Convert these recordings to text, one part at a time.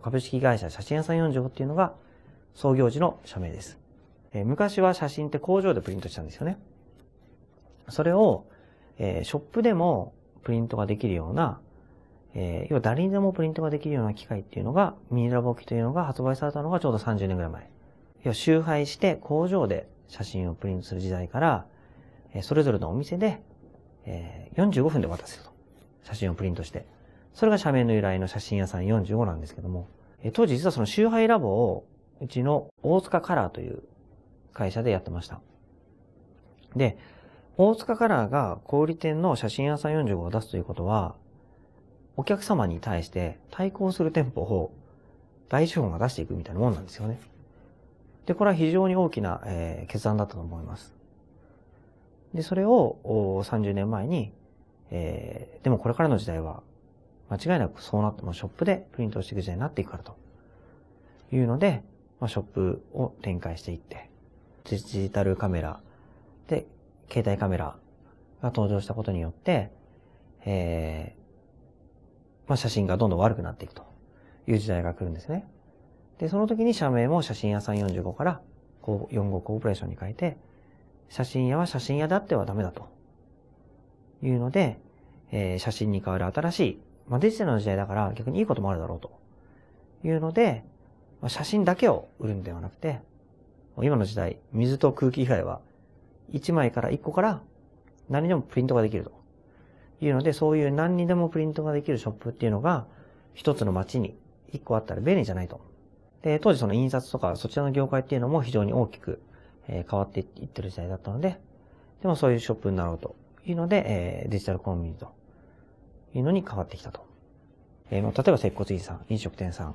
株式会社写真屋さん4条っていうのが創業時の社名です。えー、昔は写真って工場でプリントしたんですよね。それを、えー、ショップでもプリントができるような、えー、要は誰にでもプリントができるような機械っていうのが、ミニラボ機というのが発売されたのがちょうど30年ぐらい前。要は周配して工場で写真をプリントする時代から、えー、それぞれのお店で、えー、45分で渡せると。写真をプリントして。それが社名の由来の写真屋さん45なんですけども、当時実はその周配ラボをうちの大塚カラーという会社でやってました。で、大塚カラーが小売店の写真屋さん45を出すということは、お客様に対して対抗する店舗を大資本が出していくみたいなもんなんですよね。で、これは非常に大きな、えー、決断だったと思います。で、それを30年前に、えー、でもこれからの時代は間違いなくそうなって、もショップでプリントしていく時代になっていくからというので、まあ、ショップを展開していって、デジタルカメラで、携帯カメラが登場したことによって、えー、まあ、写真がどんどん悪くなっていくという時代が来るんですね。で、その時に社名も写真屋345から45コーポレーションに変えて、写真屋は写真屋であってはダメだというので、えー、写真に代わる新しいまあ、デジタルの時代だから逆にいいこともあるだろうというので、まあ、写真だけを売るんではなくて、今の時代、水と空気以外は1枚から1個から何でもプリントができるというので、そういう何にでもプリントができるショップっていうのが一つの街に1個あったら便利じゃないと。で、当時その印刷とかそちらの業界っていうのも非常に大きく変わっていってる時代だったので、でもそういうショップになろうというので、デジタルコンビニというのに変わってきたと。えー、まあ、例えば接骨院さん、飲食店さん、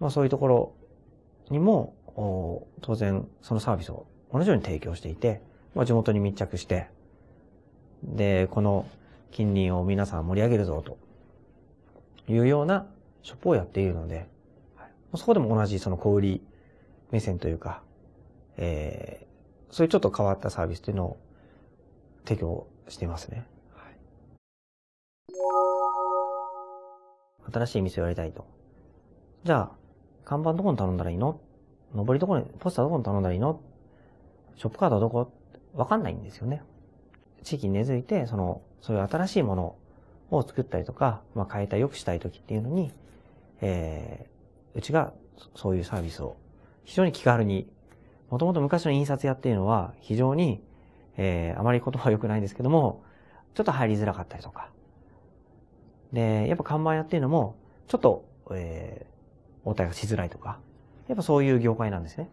まあ、そういうところにも、当然そのサービスを同じように提供していて、まあ、地元に密着して、で、この近隣を皆さん盛り上げるぞというようなショップをやっているので、はい、そこでも同じその小売目線というか、えー、そういうちょっと変わったサービスというのを提供していますね。新しい店をやりたいと。じゃあ、看板どこに頼んだらいいの上りどこに、ポスターどこに頼んだらいいのショップカードはどこわかんないんですよね。地域に根付いて、その、そういう新しいものを作ったりとか、まあ、変えた、良くしたい時っていうのに、えー、うちがそういうサービスを非常に気軽に、もともと昔の印刷屋っていうのは非常に、えー、あまり言葉は良くないんですけども、ちょっと入りづらかったりとか、で、やっぱ看板屋っていうのも、ちょっと、えー、応対がしづらいとか、やっぱそういう業界なんですね。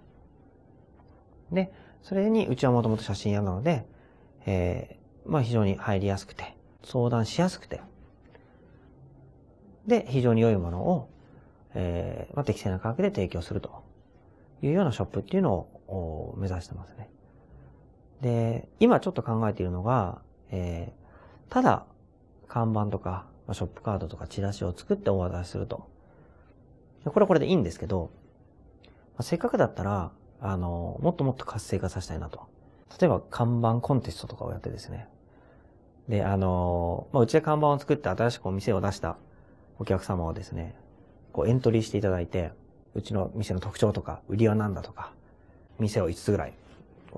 で、それに、うちはもともと写真屋なので、えー、まあ非常に入りやすくて、相談しやすくて、で、非常に良いものを、えー、まあ適正な価格で提供するというようなショップっていうのを目指してますね。で、今ちょっと考えているのが、えー、ただ看板とかショップカードとかチラシを作ってお渡しすると。これはこれでいいんですけど、せっかくだったら、あの、もっともっと活性化させたいなと。例えば看板コンテストとかをやってですね。で、あの、まあ、うちで看板を作って新しくお店を出したお客様をですね、こうエントリーしていただいて、うちの店の特徴とか、売りは何だとか、店を5つぐらい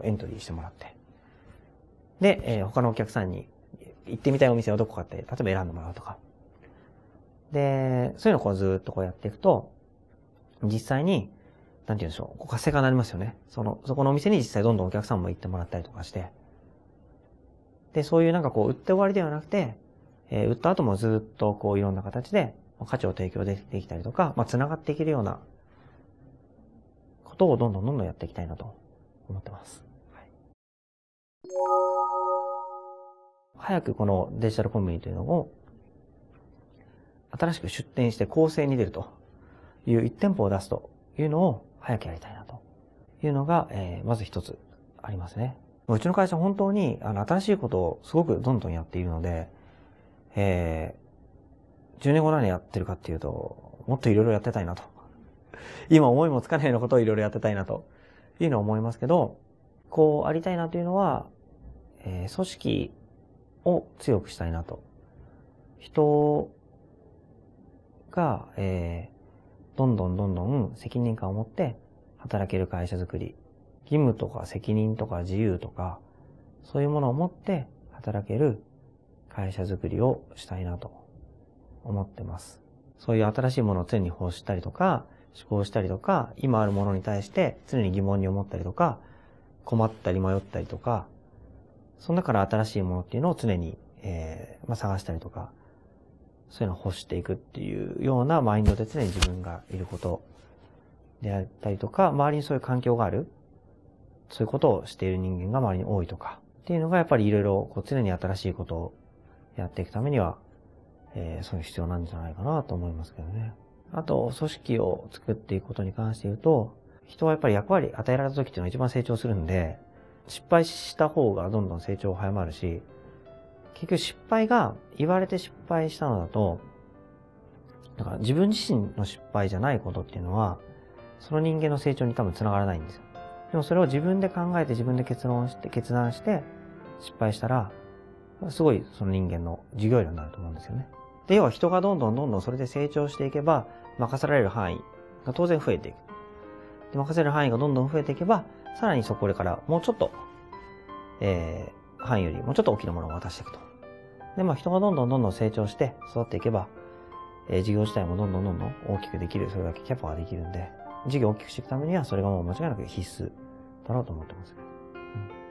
エントリーしてもらって。で、えー、他のお客さんに行ってみたいお店はどこかって、例えば選んでもらうとか。で、そういうのをこうずっとこうやっていくと、実際に、なんて言うんでしょう、こう活性化になりますよね。その、そこのお店に実際どんどんお客さんも行ってもらったりとかして。で、そういうなんかこう、売って終わりではなくて、えー、売った後もずっとこう、いろんな形で価値を提供できたりとか、まあ、繋がっていけるようなことをどんどんどんどんやっていきたいなと思ってます。早くこのデジタルコンビニというのを新しく出店して構成に出るという1店舗を出すというのを早くやりたいなというのが、えー、まず一つありますね。うちの会社本当にあの新しいことをすごくどんどんやっているので、えー、10年後何やってるかっていうと、もっといろいろやってたいなと。今思いもつかないようなことをいろいろやってたいなというのは思いますけど、こうありたいなというのは、えー、組織を強くしたいなと。人が、えー、どんどんどんどん責任感を持って働ける会社づくり、義務とか責任とか自由とか、そういうものを持って働ける会社づくりをしたいなと思ってます。そういう新しいものを常に欲したりとか、思考したりとか、今あるものに対して常に疑問に思ったりとか、困ったり迷ったりとか、その中から新しいものっていうのを常に、えー、まあ、探したりとか、そういうのを欲していくっていうようなマインドで常に自分がいることであったりとか、周りにそういう環境がある、そういうことをしている人間が周りに多いとか、っていうのがやっぱりいろいろこう常に新しいことをやっていくためには、えー、そういう必要なんじゃないかなと思いますけどね。あと、組織を作っていくことに関して言うと、人はやっぱり役割与えられた時っていうのは一番成長するんで、失敗した方がどんどん成長早まるし、結局失敗が言われて失敗したのだと、だから自分自身の失敗じゃないことっていうのは、その人間の成長に多分つながらないんですよ。でもそれを自分で考えて自分で結論して、決断して失敗したら、すごいその人間の授業料になると思うんですよね。で、要は人がどんどんどんどんそれで成長していけば、任せられる範囲が当然増えていく。で任せる範囲がどんどん増えていけば、さらにそこからもうちょっと、えー、範囲よりもうちょっと大きなものを渡していくと。で、まあ人がどんどんどんどん成長して育っていけば、えー、事業自体もどんどんどんどん大きくできる、それだけキャパができるんで、事業を大きくしていくためにはそれがもう間違いなく必須だろうと思ってます。うん